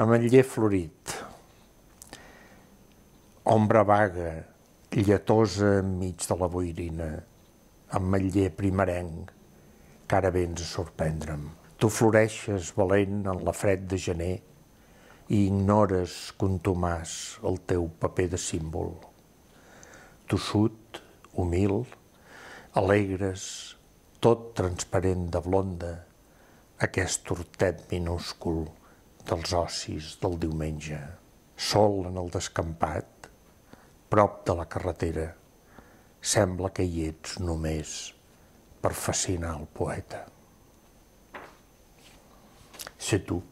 ametller florit, ombra vaga, lletosa enmig de la boirina, ametller primerenc, que ara vens a sorprendre'm. Tu floreixes valent en la fred de gener i ignores contumàs el teu paper de símbol. Tu sud, humil, alegres, tot transparent de blonda, aquest hortet minúscul dels ocis del diumenge, sol en el descampat, prop de la carretera, sembla que hi ets només per fascinar el poeta. C'est tout.